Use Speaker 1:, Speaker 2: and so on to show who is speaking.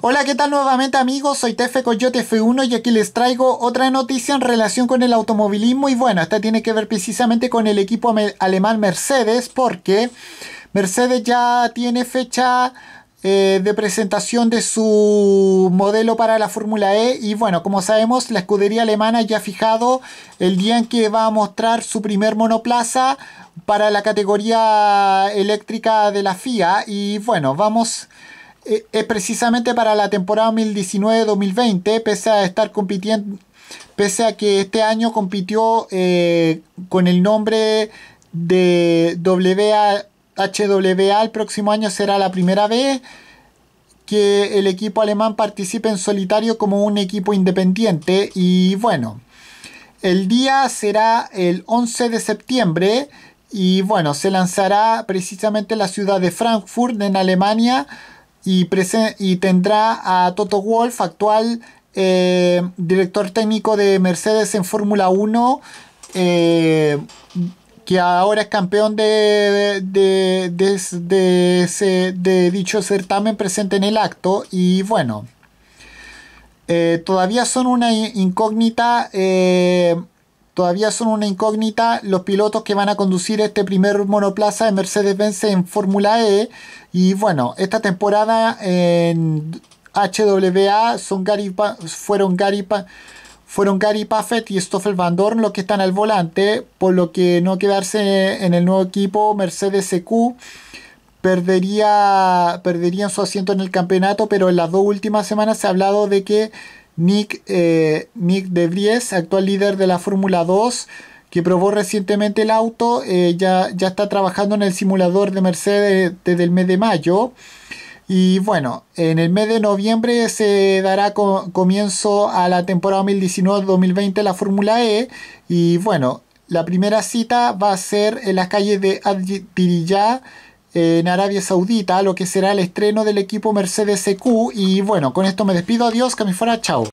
Speaker 1: Hola, ¿qué tal nuevamente amigos? Soy Tefe Coyote F1 y aquí les traigo otra noticia en relación con el automovilismo y bueno, esta tiene que ver precisamente con el equipo alemán Mercedes porque Mercedes ya tiene fecha eh, de presentación de su modelo para la Fórmula E y bueno, como sabemos, la escudería alemana ya ha fijado el día en que va a mostrar su primer monoplaza para la categoría eléctrica de la FIA y bueno, vamos eh, es precisamente para la temporada 2019-2020, pese a estar compitiendo, pese a que este año compitió eh, con el nombre de WHWA, el próximo año será la primera vez que el equipo alemán participe en solitario como un equipo independiente y bueno, el día será el 11 de septiembre y bueno, se lanzará precisamente en la ciudad de Frankfurt en Alemania y, y tendrá a Toto Wolf, actual eh, director técnico de Mercedes en Fórmula 1, eh, que ahora es campeón de, de, dicho certamen presente en el acto. Y bueno, eh, todavía son una incógnita Todavía son una incógnita los pilotos que van a conducir este primer monoplaza de Mercedes-Benz en Fórmula E. Y bueno, esta temporada en HWA son fueron Gary fueron y Stoffel Van Dorn los que están al volante, por lo que no quedarse en el nuevo equipo Mercedes EQ perdería perderían su asiento en el campeonato, pero en las dos últimas semanas se ha hablado de que Nick, eh, De Vries, actual líder de la Fórmula 2, que probó recientemente el auto, eh, ya, ya está trabajando en el simulador de Mercedes desde el mes de mayo. Y bueno, en el mes de noviembre se dará comienzo a la temporada 2019-2020 de la Fórmula E. Y bueno, la primera cita va a ser en las calles de Diriyah, en Arabia Saudita, lo que será el estreno del equipo Mercedes EQ. Y bueno, con esto me despido. Adiós, que me fuera. Chao.